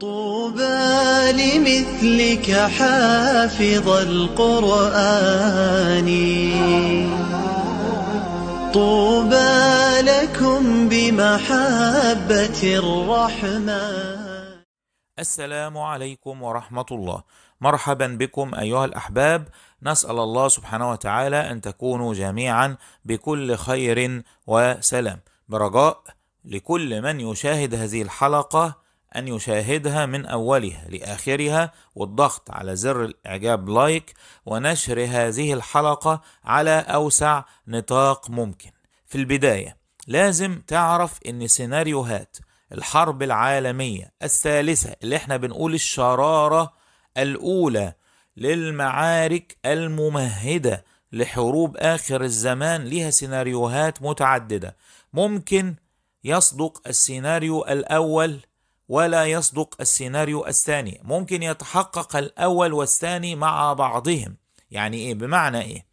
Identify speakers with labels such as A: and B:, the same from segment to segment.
A: طوبى لمثلك حافظ القرآن طوبى لكم بمحبة الرحمن السلام عليكم ورحمة الله مرحبا بكم أيها الأحباب نسأل الله سبحانه وتعالى أن تكونوا جميعا بكل خير وسلام برجاء لكل من يشاهد هذه الحلقة أن يشاهدها من أولها لآخرها والضغط على زر الإعجاب لايك ونشر هذه الحلقة على أوسع نطاق ممكن. في البداية لازم تعرف إن سيناريوهات الحرب العالمية الثالثة اللي احنا بنقول الشرارة الأولى للمعارك الممهدة لحروب آخر الزمان ليها سيناريوهات متعددة ممكن يصدق السيناريو الأول ولا يصدق السيناريو الثاني ممكن يتحقق الأول والثاني مع بعضهم يعني إيه بمعنى إيه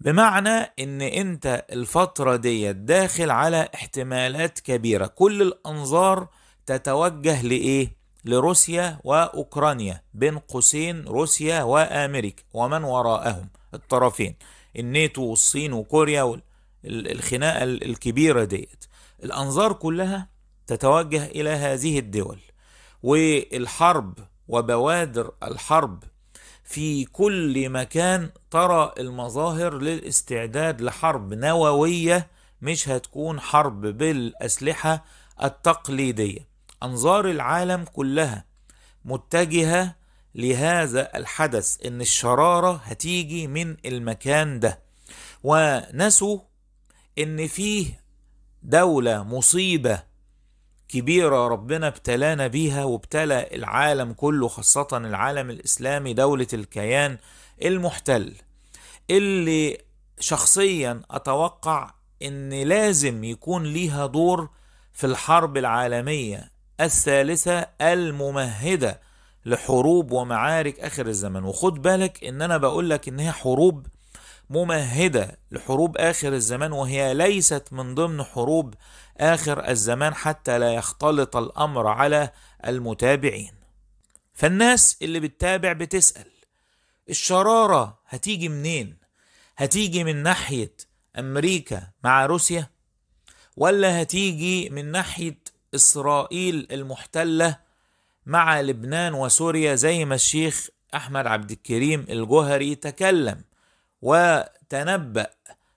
A: بمعنى ان انت الفترة دي داخل على احتمالات كبيرة كل الانظار تتوجه لايه لروسيا واوكرانيا بين قوسين روسيا وامريكا ومن وراءهم الطرفين الناتو والصين وكوريا والخناقه الكبيرة ديت الانظار كلها تتوجه الى هذه الدول والحرب وبوادر الحرب في كل مكان ترى المظاهر للاستعداد لحرب نوويه مش هتكون حرب بالاسلحه التقليديه انظار العالم كلها متجهه لهذا الحدث ان الشراره هتيجي من المكان ده ونسوا ان فيه دوله مصيبه كبيرة ربنا ابتلانا بيها وابتلى العالم كله خاصة العالم الإسلامي دولة الكيان المحتل اللي شخصيا أتوقع إن لازم يكون ليها دور في الحرب العالمية الثالثة الممهدة لحروب ومعارك آخر الزمن وخد بالك إن أنا بقولك إنها حروب ممهدة لحروب آخر الزمان وهي ليست من ضمن حروب آخر الزمان حتى لا يختلط الأمر على المتابعين فالناس اللي بتتابع بتسأل الشرارة هتيجي منين؟ هتيجي من ناحية أمريكا مع روسيا؟ ولا هتيجي من ناحية إسرائيل المحتلة مع لبنان وسوريا زي ما الشيخ أحمد عبد الكريم الجوهري تكلم وتنبأ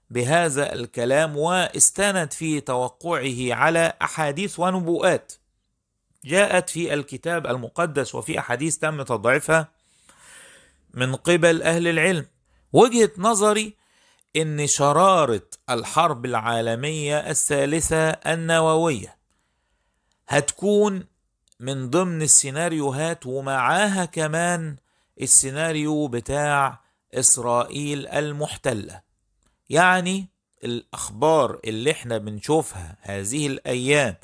A: بهذا الكلام واستند في توقعه على أحاديث ونبوءات جاءت في الكتاب المقدس وفي أحاديث تم تضعيفها من قبل أهل العلم وجهة نظري ان شراره الحرب العالميه الثالثه النوويه هتكون من ضمن السيناريوهات ومعاها كمان السيناريو بتاع اسرائيل المحتله يعني الاخبار اللي احنا بنشوفها هذه الايام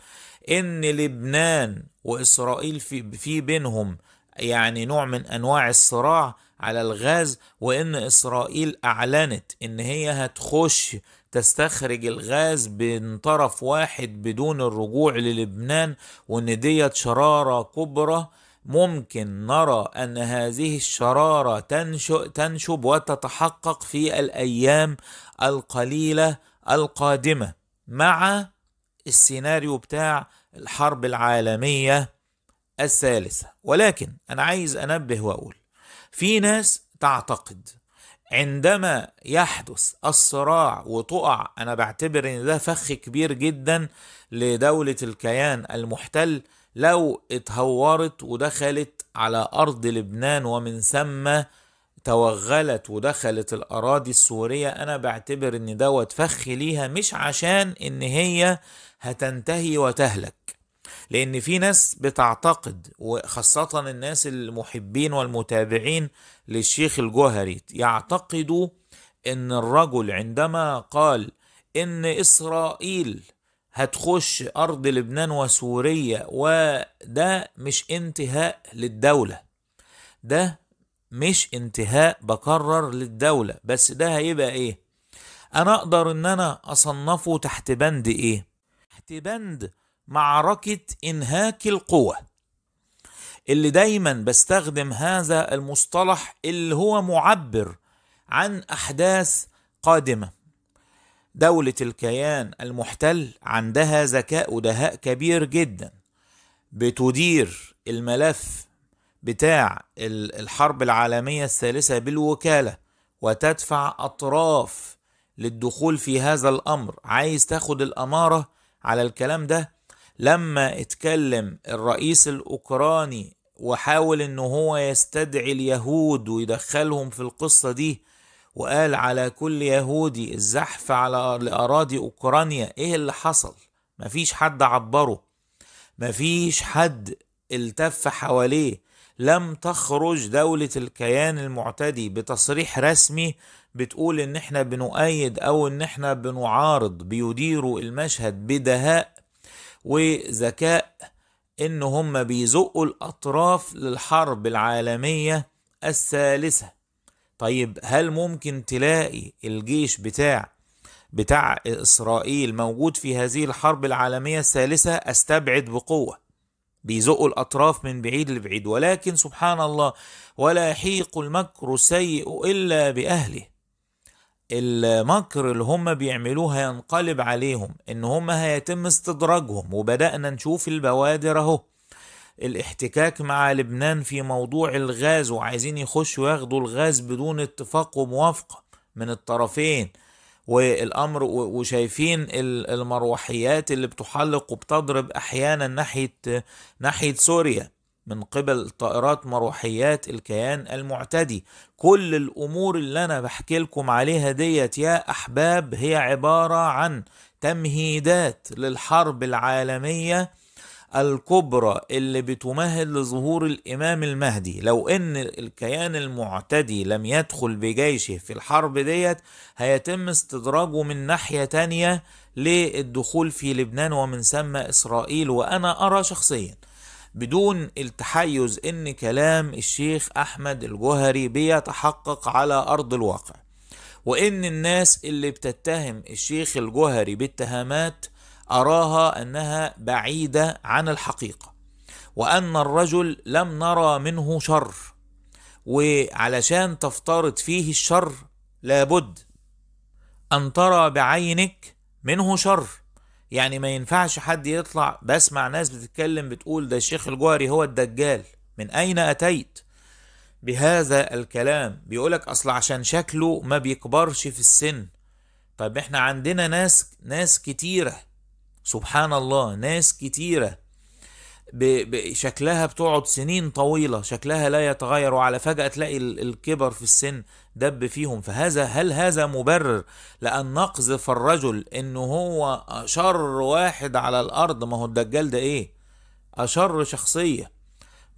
A: ان لبنان واسرائيل في, في بينهم يعني نوع من انواع الصراع على الغاز وان اسرائيل اعلنت ان هي هتخش تستخرج الغاز من طرف واحد بدون الرجوع للبنان وان ديت شراره كبرى ممكن نرى ان هذه الشراره تنشئ تنشب وتتحقق في الايام القليله القادمه مع السيناريو بتاع الحرب العالميه الثالثه ولكن انا عايز انبه واقول في ناس تعتقد عندما يحدث الصراع وتقع انا بعتبر ان ده فخ كبير جدا لدوله الكيان المحتل لو اتهورت ودخلت على أرض لبنان ومن ثم توغلت ودخلت الأراضي السورية أنا بعتبر إن دوت فخ ليها مش عشان إن هي هتنتهي وتهلك لأن في ناس بتعتقد وخاصة الناس المحبين والمتابعين للشيخ الجوهري يعتقدوا إن الرجل عندما قال إن إسرائيل هتخش أرض لبنان وسوريا وده مش انتهاء للدولة ده مش انتهاء بكرر للدولة بس ده هيبقى ايه انا اقدر ان انا اصنفه تحت بند ايه تحت بند معركة انهاك القوة اللي دايما بستخدم هذا المصطلح اللي هو معبر عن احداث قادمه دولة الكيان المحتل عندها ذكاء ودهاء كبير جدا بتدير الملف بتاع الحرب العالمية الثالثة بالوكالة وتدفع أطراف للدخول في هذا الأمر عايز تاخد الأمارة على الكلام ده لما اتكلم الرئيس الأوكراني وحاول إن هو يستدعي اليهود ويدخلهم في القصة دي وقال على كل يهودي الزحف على لأراضي أوكرانيا إيه اللي حصل مفيش حد عبره مفيش حد التف حواليه لم تخرج دولة الكيان المعتدي بتصريح رسمي بتقول ان احنا بنؤيد او ان احنا بنعارض بيديروا المشهد بدهاء وذكاء ان هم بيزقوا الاطراف للحرب العالمية الثالثة طيب هل ممكن تلاقي الجيش بتاع بتاع إسرائيل موجود في هذه الحرب العالمية الثالثة أستبعد بقوة بيزقوا الأطراف من بعيد لبعيد ولكن سبحان الله ولا يحيق المكر السيء إلا بأهله المكر اللي هم بيعملوه هينقلب عليهم إن هم هيتم استدراجهم وبدأنا نشوف البوادر أهو الاحتكاك مع لبنان في موضوع الغاز وعايزين يخشوا ياخدوا الغاز بدون اتفاق وموافقة من الطرفين والامر وشايفين المروحيات اللي بتحلق وبتضرب احيانا ناحيه ناحيه سوريا من قبل طائرات مروحيات الكيان المعتدي كل الامور اللي انا بحكي لكم عليها ديت يا احباب هي عباره عن تمهيدات للحرب العالميه الكبرى اللي بتمهد لظهور الامام المهدي لو ان الكيان المعتدي لم يدخل بجيشه في الحرب ديت هيتم استدراجه من ناحيه تانيه للدخول في لبنان ومن ثم اسرائيل وانا ارى شخصيا بدون التحيز ان كلام الشيخ احمد الجوهري بيتحقق على ارض الواقع وان الناس اللي بتتهم الشيخ الجوهري باتهامات أراها أنها بعيدة عن الحقيقة وأن الرجل لم نرى منه شر وعلشان تفترض فيه الشر لابد أن ترى بعينك منه شر يعني ما ينفعش حد يطلع بسمع ناس بتتكلم بتقول ده الشيخ الجوهري هو الدجال من أين أتيت بهذا الكلام بيقولك أصل عشان شكله ما بيكبرش في السن طب احنا عندنا ناس ناس كتيرة سبحان الله ناس كتيرة شكلها بتقعد سنين طويلة شكلها لا يتغير وعلى فجأة تلاقي الكبر في السن دب فيهم فهذا هل هذا مبرر لأن نقذف الرجل إنه هو شر واحد على الأرض ما هو الدجال ده إيه أشر شخصية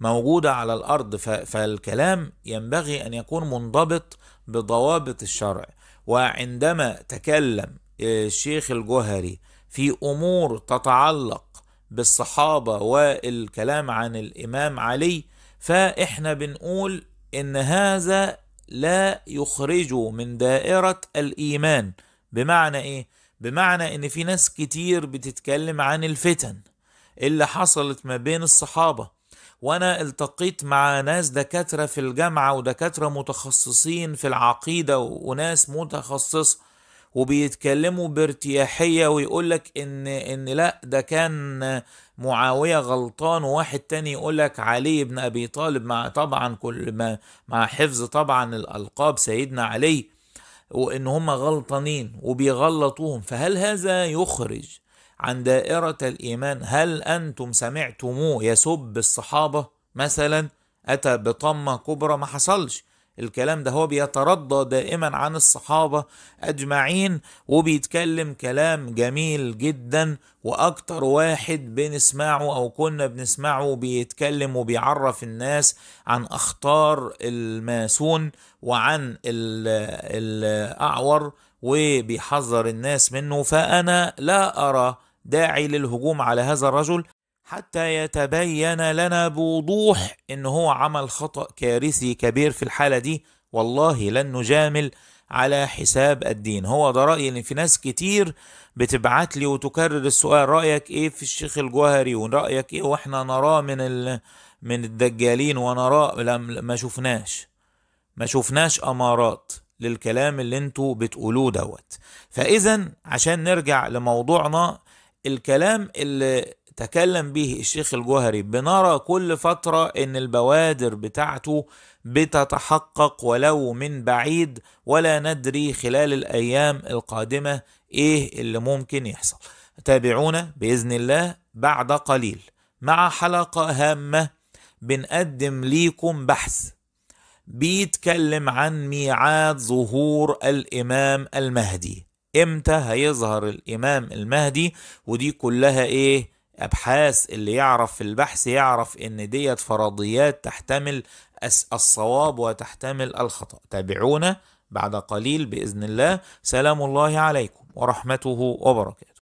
A: موجودة على الأرض فالكلام ينبغي أن يكون منضبط بضوابط الشرع وعندما تكلم آه، الشيخ الجوهري في امور تتعلق بالصحابه والكلام عن الامام علي فاحنا بنقول ان هذا لا يخرجه من دائره الايمان بمعنى ايه بمعنى ان في ناس كتير بتتكلم عن الفتن اللي حصلت ما بين الصحابه وانا التقيت مع ناس دكاتره في الجامعه ودكاتره متخصصين في العقيده وناس متخصصه وبيتكلموا بارتياحيه ويقول لك ان ان لا ده كان معاويه غلطان وواحد تاني يقول لك علي بن ابي طالب مع طبعا كل ما مع حفظ طبعا الالقاب سيدنا علي وان هم غلطانين وبيغلطوهم فهل هذا يخرج عن دائره الايمان هل انتم سمعتموه يسب الصحابه مثلا اتى بطمه كبرى ما حصلش الكلام ده هو بيترضى دائما عن الصحابة أجمعين وبيتكلم كلام جميل جدا وأكتر واحد بنسمعه أو كنا بنسمعه بيتكلم وبيعرف الناس عن أخطار الماسون وعن الأعور وبيحذر الناس منه فأنا لا أرى داعي للهجوم على هذا الرجل حتى يتبين لنا بوضوح ان هو عمل خطأ كارثي كبير في الحالة دي والله لن نجامل على حساب الدين هو ده رأيي ان في ناس كتير بتبعت لي وتكرر السؤال رأيك ايه في الشيخ الجوهري ورأيك ايه واحنا نراه من ال... من الدجالين ونراه لم... ما شفناش ما شفناش امارات للكلام اللي انتوا بتقولوه دوت فاذا عشان نرجع لموضوعنا الكلام اللي تكلم به الشيخ الجوهري بنرى كل فترة ان البوادر بتاعته بتتحقق ولو من بعيد ولا ندري خلال الايام القادمة ايه اللي ممكن يحصل تابعونا باذن الله بعد قليل مع حلقة هامة بنقدم ليكم بحث بيتكلم عن ميعاد ظهور الامام المهدي امتى هيظهر الامام المهدي ودي كلها ايه الابحاث اللي يعرف في البحث يعرف ان ديت فرضيات تحتمل الصواب وتحتمل الخطا تابعونا بعد قليل باذن الله سلام الله عليكم ورحمته وبركاته